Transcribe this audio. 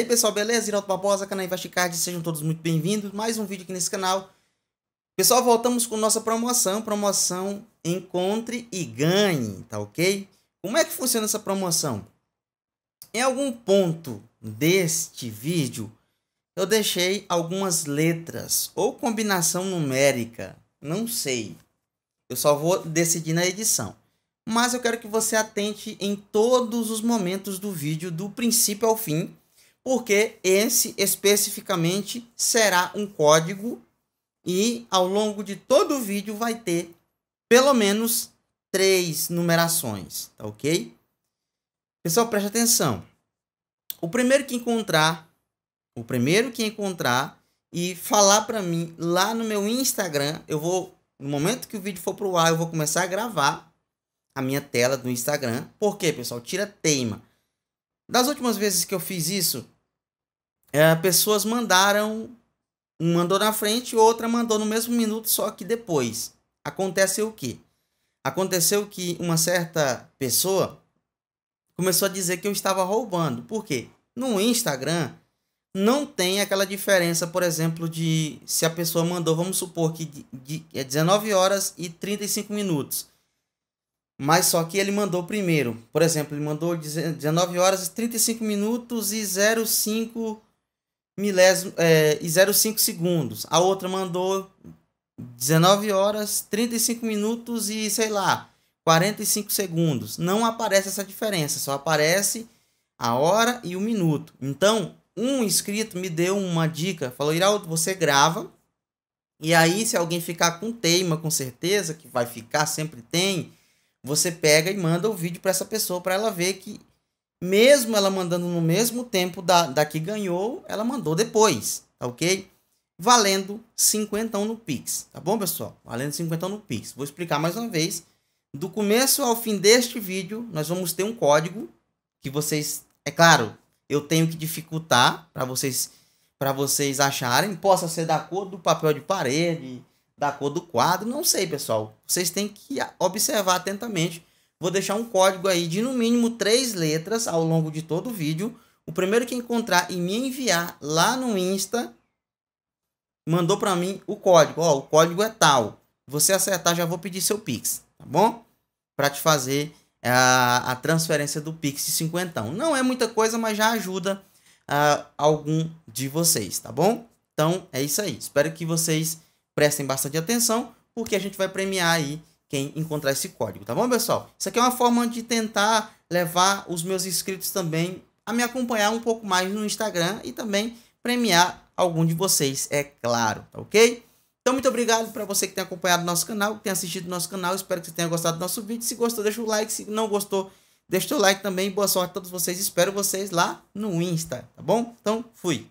aí pessoal, beleza? Iraldo Barbosa, canal Investicard, sejam todos muito bem-vindos. Mais um vídeo aqui nesse canal. Pessoal, voltamos com nossa promoção, promoção Encontre e Ganhe, tá ok? Como é que funciona essa promoção? Em algum ponto deste vídeo, eu deixei algumas letras ou combinação numérica, não sei. Eu só vou decidir na edição mas eu quero que você atente em todos os momentos do vídeo, do princípio ao fim, porque esse especificamente será um código e ao longo de todo o vídeo vai ter pelo menos três numerações, tá ok? Pessoal, preste atenção. O primeiro que encontrar, o primeiro que encontrar e falar para mim lá no meu Instagram, eu vou no momento que o vídeo for pro ar, eu vou começar a gravar a minha tela do Instagram. Por quê, pessoal? Tira teima. Das últimas vezes que eu fiz isso, é, pessoas mandaram. Um mandou na frente, outra mandou no mesmo minuto, só que depois. Aconteceu o quê? Aconteceu que uma certa pessoa começou a dizer que eu estava roubando. Por quê? No Instagram não tem aquela diferença, por exemplo, de se a pessoa mandou, vamos supor que de, de, é 19 horas e 35 minutos mas só que ele mandou primeiro. Por exemplo, ele mandou 19 horas e 35 minutos e 05 milésimo, é, e 05 segundos. A outra mandou 19 horas, 35 minutos e sei lá, 45 segundos. Não aparece essa diferença, só aparece a hora e o minuto. Então, um inscrito me deu uma dica, falou: "Iraldo, você grava e aí se alguém ficar com teima, com certeza que vai ficar, sempre tem, você pega e manda o vídeo para essa pessoa para ela ver que mesmo ela mandando no mesmo tempo da, da que ganhou, ela mandou depois, tá ok? Valendo 50 no Pix, tá bom, pessoal? Valendo 50 no Pix. Vou explicar mais uma vez. Do começo ao fim deste vídeo, nós vamos ter um código que vocês, é claro, eu tenho que dificultar para vocês para vocês acharem, possa ser da cor do papel de parede, da cor do quadro, não sei, pessoal. Vocês têm que observar atentamente. Vou deixar um código aí de no mínimo três letras ao longo de todo o vídeo. O primeiro que encontrar e me enviar lá no Insta, mandou para mim o código. Ó, o código é tal. Você acertar, já vou pedir seu Pix, tá bom? Para te fazer a, a, transferência do Pix de 50. Não é muita coisa, mas já ajuda a ah, algum de vocês, tá bom? Então é isso aí. Espero que vocês prestem bastante atenção, porque a gente vai premiar aí quem encontrar esse código, tá bom, pessoal? Isso aqui é uma forma de tentar levar os meus inscritos também a me acompanhar um pouco mais no Instagram e também premiar algum de vocês, é claro, tá ok? Então, muito obrigado para você que tem acompanhado nosso canal, que tem assistido nosso canal. Espero que você tenha gostado do nosso vídeo. Se gostou, deixa o like. Se não gostou, deixa o like também. Boa sorte a todos vocês. Espero vocês lá no Insta, tá bom? Então, fui.